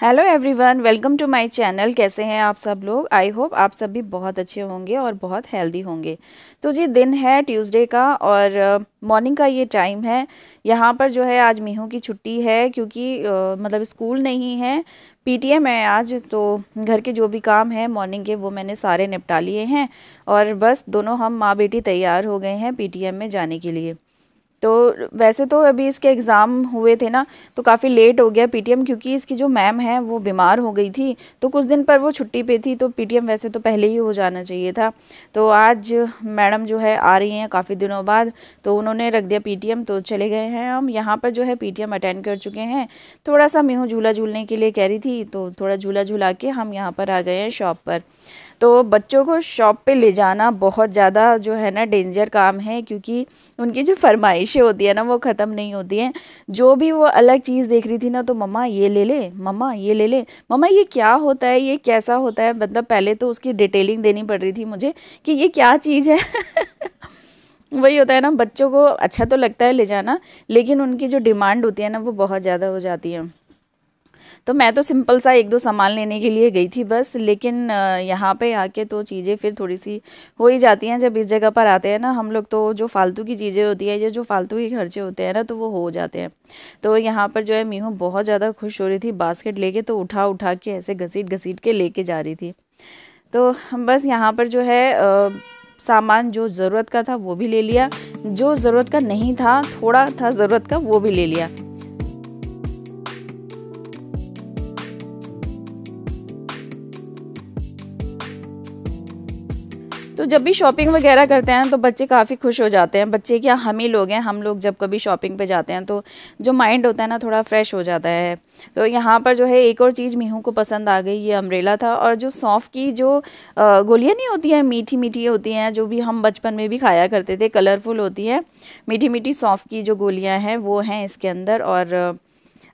hello everyone welcome to my channel कैसे हैं आप सब लोग आई होप आप सब भी बहुत अच्छे होंगे और बहुत हेल्दी होंगे तो जी दिन है ट्यूसडे का और मॉर्निंग uh, का ये टाइम है यहाँ पर जो है आज मीहू की छुट्टी है क्योंकि आ, uh, मतलब स्कूल नहीं है पीटीएम है आज तो घर के जो भी काम है मॉर्निंग के वो मैंने सारे निपटा लिए हैं और बस दोनों हम माँ बेटी तैयार हो गए हैं पी में जाने के लिए तो वैसे तो अभी इसके एग्ज़ाम हुए थे ना तो काफ़ी लेट हो गया पीटीएम क्योंकि इसकी जो मैम है वो बीमार हो गई थी तो कुछ दिन पर वो छुट्टी पे थी तो पीटीएम वैसे तो पहले ही हो जाना चाहिए था तो आज मैडम जो है आ रही हैं काफ़ी दिनों बाद तो उन्होंने रख दिया पी तो चले गए हैं हम यहाँ पर जो है पी अटेंड कर चुके हैं थोड़ा सा मेहू झूला झूलने के लिए कह रही थी तो थोड़ा झूला झूला के हम यहाँ पर आ गए हैं शॉप पर तो बच्चों को शॉप पे ले जाना बहुत ज़्यादा जो है ना डेंजर काम है क्योंकि उनकी जो फरमाइश पीछे होती है ना वो ख़त्म नहीं होती है जो भी वो अलग चीज़ देख रही थी ना तो मम्मा ये ले ले मम्मा ये ले ले मम्मा ये क्या होता है ये कैसा होता है मतलब पहले तो उसकी डिटेलिंग देनी पड़ रही थी मुझे कि ये क्या चीज़ है वही होता है ना बच्चों को अच्छा तो लगता है ले जाना लेकिन उनकी जो डिमांड होती है ना वो बहुत ज़्यादा हो जाती है तो मैं तो सिंपल सा एक दो सामान लेने के लिए गई थी बस लेकिन यहाँ पे आके तो चीज़ें फिर थोड़ी सी हो ही जाती हैं जब इस जगह पर आते हैं ना हम लोग तो जो फालतू की चीज़ें होती हैं या जो फालतू के खर्चे होते हैं ना तो वो हो जाते हैं तो यहाँ पर जो है मीहू बहुत ज़्यादा खुश हो रही थी बास्केट लेके तो उठा उठा के ऐसे घसीट घसीट के लेके जा रही थी तो बस यहाँ पर जो है सामान जो ज़रूरत का था वो भी ले लिया जो ज़रूरत का नहीं था थोड़ा था ज़रूरत का वो भी ले लिया तो जब भी शॉपिंग वगैरह करते हैं तो बच्चे काफ़ी खुश हो जाते हैं बच्चे क्या हम ही लोग हैं हम लोग जब कभी शॉपिंग पे जाते हैं तो जो माइंड होता है ना थोड़ा फ्रेश हो जाता है तो यहाँ पर जो है एक और चीज़ मीहू को पसंद आ गई ये अम्ब्रेला था और जो सौंफ की जो गोलियाँ नहीं होती हैं मीठी मीठी होती हैं जो भी हम बचपन में भी खाया करते थे कलरफुल होती हैं मीठी मीठी सौंफ की जो गोलियाँ हैं वो हैं इसके अंदर और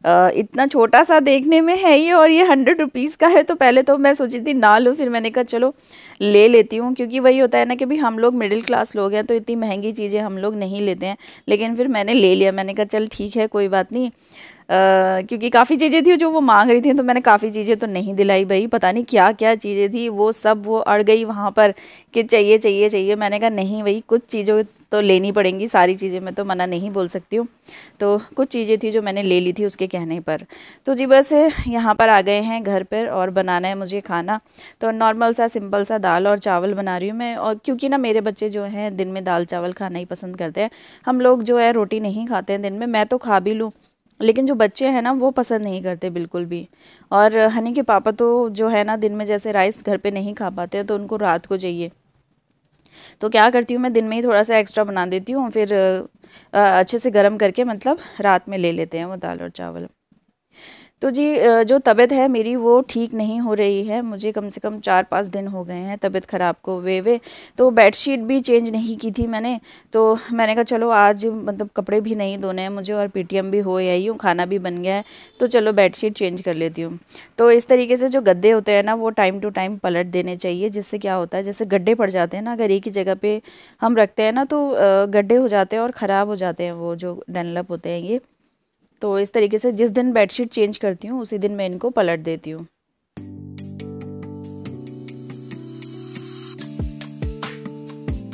इतना छोटा सा देखने में है ये और ये हंड्रेड रुपीज़ का है तो पहले तो मैं सोची थी ना लूँ फिर मैंने कहा चलो ले लेती हूँ क्योंकि वही होता है ना कि भाई हम लोग मिडिल क्लास लोग हैं तो इतनी महंगी चीज़ें हम लोग नहीं लेते हैं लेकिन फिर मैंने ले लिया मैंने कहा चल ठीक है कोई बात नहीं Uh, क्योंकि काफ़ी चीज़ें थी जो वो मांग रही थी तो मैंने काफ़ी चीज़ें तो नहीं दिलाई भाई पता नहीं क्या क्या चीज़ें थी वो सब वो अड़ गई वहाँ पर कि चाहिए चाहिए चाहिए मैंने कहा नहीं भाई कुछ चीज़ों तो लेनी पड़ेंगी सारी चीज़ें मैं तो मना नहीं बोल सकती हूँ तो कुछ चीज़ें थी जो मैंने ले ली थी उसके कहने पर तो जी बस यहाँ पर आ गए हैं घर पर और बनाना है मुझे खाना तो नॉर्मल सा सिंपल सा दाल और चावल बना रही हूँ मैं और क्योंकि ना मेरे बच्चे जो हैं दिन में दाल चावल खाना ही पसंद करते हैं हम लोग जो है रोटी नहीं खाते हैं दिन में मैं तो खा भी लूँ लेकिन जो बच्चे हैं ना वो पसंद नहीं करते बिल्कुल भी और हनी के पापा तो जो है ना दिन में जैसे राइस घर पे नहीं खा पाते हैं तो उनको रात को चाहिए तो क्या करती हूँ मैं दिन में ही थोड़ा सा एक्स्ट्रा बना देती हूँ फिर अच्छे से गर्म करके मतलब रात में ले लेते हैं वो दाल और चावल तो जी जो तबीयत है मेरी वो ठीक नहीं हो रही है मुझे कम से कम चार पाँच दिन हो गए हैं तबीयत ख़राब को वे वे तो बेडशीट भी चेंज नहीं की थी मैंने तो मैंने कहा चलो आज मतलब कपड़े भी नहीं धोने हैं मुझे और पीटीएम भी हो ही हूँ खाना भी बन गया है तो चलो बेडशीट चेंज कर लेती हूँ तो इस तरीके से जो गद्दे होते हैं ना वो टाइम टू टाइम पलट देने चाहिए जिससे क्या होता है जैसे गड्ढे पड़ जाते हैं ना अगर एक ही जगह पर हम रखते हैं ना तो गड्ढे हो जाते हैं और ख़राब हो जाते हैं वो जो डेनलप होते हैं ये तो इस तरीके से जिस दिन बेडशीट चेंज करती हूँ उसी दिन मैं इनको पलट देती हूँ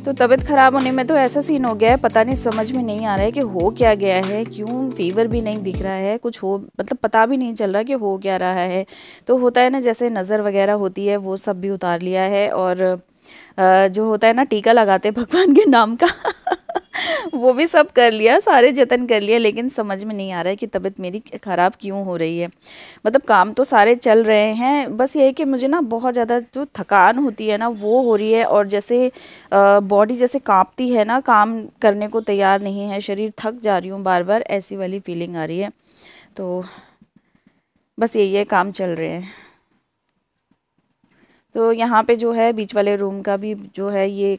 तो तबीयत ख़राब होने में तो ऐसा सीन हो गया है पता नहीं समझ में नहीं आ रहा है कि हो क्या गया है क्यों फीवर भी नहीं दिख रहा है कुछ हो मतलब पता भी नहीं चल रहा कि हो क्या रहा है तो होता है ना जैसे नज़र वगैरह होती है वो सब भी उतार लिया है और जो होता है ना टीका लगाते भगवान के नाम का वो भी सब कर लिया सारे जतन कर लिया लेकिन समझ में नहीं आ रहा है कि तबीयत मेरी ख़राब क्यों हो रही है मतलब काम तो सारे चल रहे हैं बस ये है कि मुझे ना बहुत ज़्यादा जो थकान होती है ना वो हो रही है और जैसे बॉडी जैसे काँपती है ना काम करने को तैयार नहीं है शरीर थक जा रही हूँ बार बार ऐसी वाली फीलिंग आ रही है तो बस यही है काम चल रहे हैं तो यहाँ पे जो है बीच वाले रूम का भी जो है ये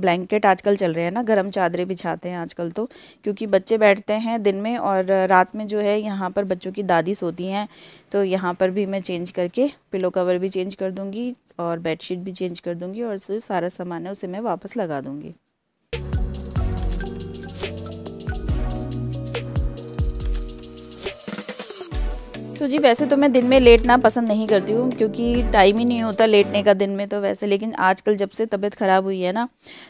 ब्लैंकेट आजकल चल रहे हैं ना गर्म चादरें बिछाते हैं आजकल तो क्योंकि बच्चे बैठते हैं दिन में और रात में जो है यहाँ पर बच्चों की दादी सोती हैं तो यहाँ पर भी मैं चेंज करके पिलो कवर भी चेंज कर दूँगी और बेडशीट भी चेंज कर दूँगी और सारा सामान है उसे मैं वापस लगा दूँगी तो जी वैसे तो मैं दिन में लेटना पसंद नहीं करती हूँ क्योंकि टाइम ही नहीं होता लेटने का दिन में तो वैसे लेकिन आजकल जब से तबीयत ख़राब हुई है ना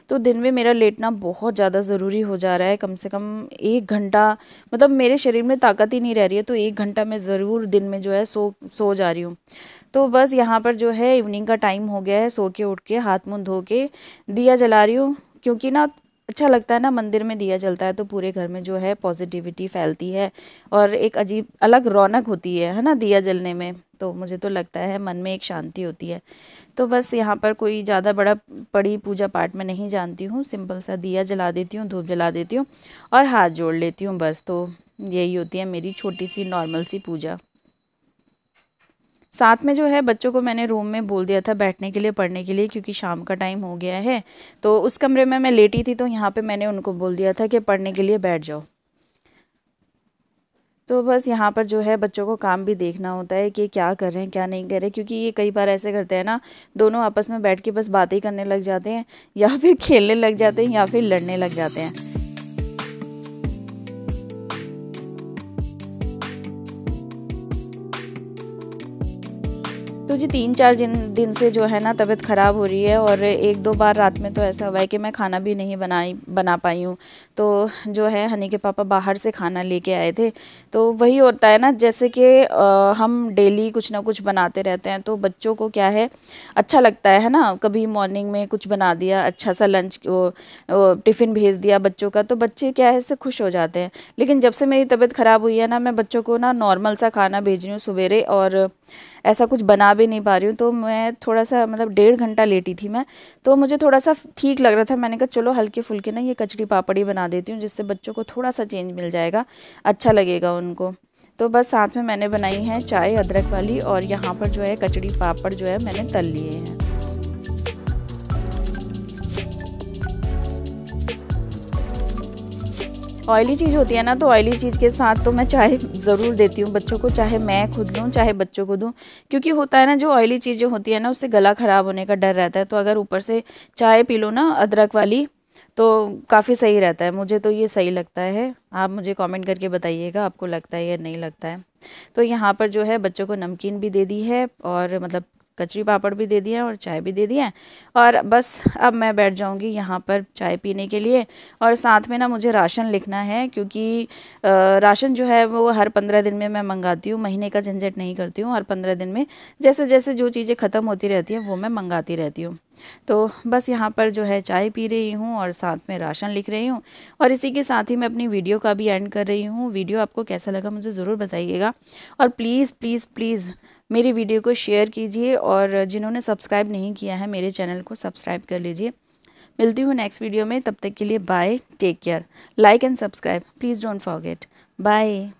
तो दिन में मेरा लेटना बहुत ज़्यादा ज़रूरी हो जा रहा है कम से कम एक घंटा मतलब मेरे शरीर में ताकत ही नहीं रह रही है तो एक घंटा मैं ज़रूर दिन में जो है सो सो जा रही हूँ तो बस यहाँ पर जो है इवनिंग का टाइम हो गया है सो के उठ के हाथ मुँह धो के दिया जला रही हूँ क्योंकि ना अच्छा लगता है ना मंदिर में दिया जलता है तो पूरे घर में जो है पॉजिटिविटी फैलती है और एक अजीब अलग रौनक होती है है ना दिया जलने में तो मुझे तो लगता है मन में एक शांति होती है तो बस यहाँ पर कोई ज़्यादा बड़ा पड़ी पूजा पाठ में नहीं जानती हूँ सिंपल सा दिया जला देती हूँ धूप जला देती हूँ और हाथ जोड़ लेती हूँ बस तो यही होती है मेरी छोटी सी नॉर्मल सी पूजा साथ में जो है बच्चों को मैंने रूम में बोल दिया था बैठने के लिए पढ़ने के लिए क्योंकि शाम का टाइम हो गया है तो उस कमरे में मैं लेटी थी तो यहाँ पे मैंने उनको बोल दिया था कि पढ़ने के लिए बैठ जाओ तो बस यहाँ पर जो है बच्चों को काम भी देखना होता है कि क्या कर रहे हैं क्या नहीं कर रहे क्योंकि ये कई बार ऐसे करते हैं ना दोनों आपस में बैठ के बस बातें करने लग जाते हैं या फिर खेलने लग जाते हैं या फिर लड़ने लग जाते हैं तो जी तीन चार दिन दिन से जो है ना तबीयत ख़राब हो रही है और एक दो बार रात में तो ऐसा हुआ है कि मैं खाना भी नहीं बनाई बना पाई हूँ तो जो है हनी के पापा बाहर से खाना लेके आए थे तो वही होता है ना जैसे कि हम डेली कुछ ना कुछ बनाते रहते हैं तो बच्चों को क्या है अच्छा लगता है ना कभी मॉर्निंग में कुछ बना दिया अच्छा सा लंच टिफ़िन भेज दिया बच्चों का तो बच्चे क्या है इससे खुश हो जाते हैं लेकिन जब से मेरी तबीयत ख़राब हुई है ना मैं बच्चों को ना नॉर्मल सा खाना भेज रही हूँ सवेरे और ऐसा कुछ बना भी नहीं पा रही हूँ तो मैं थोड़ा सा मतलब डेढ़ घंटा लेटी थी मैं तो मुझे थोड़ा सा ठीक लग रहा था मैंने कहा चलो हल्के फुल्के ना ये कचड़ी पापड़ी बना देती हूँ जिससे बच्चों को थोड़ा सा चेंज मिल जाएगा अच्छा लगेगा उनको तो बस साथ में मैंने बनाई है चाय अदरक वाली और यहाँ पर जो है कचड़ी पापड़ जो है मैंने तल लिए हैं ऑयली चीज़ होती है ना तो ऑयली चीज़ के साथ तो मैं चाय ज़रूर देती हूँ बच्चों को चाहे मैं खुद लूँ चाहे बच्चों को दूँ क्योंकि होता है ना जो ऑयली चीज़ें होती है ना उससे गला ख़राब होने का डर रहता है तो अगर ऊपर से चाय पी लो ना अदरक वाली तो काफ़ी सही रहता है मुझे तो ये सही लगता है आप मुझे कमेंट करके बताइएगा आपको लगता है या नहीं लगता है तो यहाँ पर जो है बच्चों को नमकीन भी दे दी है और मतलब कचरी पापड़ भी दे दिया और चाय भी दे दिया और बस अब मैं बैठ जाऊँगी यहाँ पर चाय पीने के लिए और साथ में ना मुझे राशन लिखना है क्योंकि राशन जो है वो हर पंद्रह दिन में मैं मंगाती हूँ महीने का झंझट नहीं करती हूँ हर पंद्रह दिन में जैसे जैसे जो चीज़ें ख़त्म होती रहती हैं वो मैं मंगाती रहती हूँ तो बस यहाँ पर जो है चाय पी रही हूँ और साथ में राशन लिख रही हूँ और इसी के साथ ही मैं अपनी वीडियो का भी एंड कर रही हूँ वीडियो आपको कैसा लगा मुझे ज़रूर बताइएगा और प्लीज़ प्लीज़ प्लीज़ मेरी वीडियो को शेयर कीजिए और जिन्होंने सब्सक्राइब नहीं किया है मेरे चैनल को सब्सक्राइब कर लीजिए मिलती हूँ नेक्स्ट वीडियो में तब तक के लिए bye take care like and subscribe please don't forget bye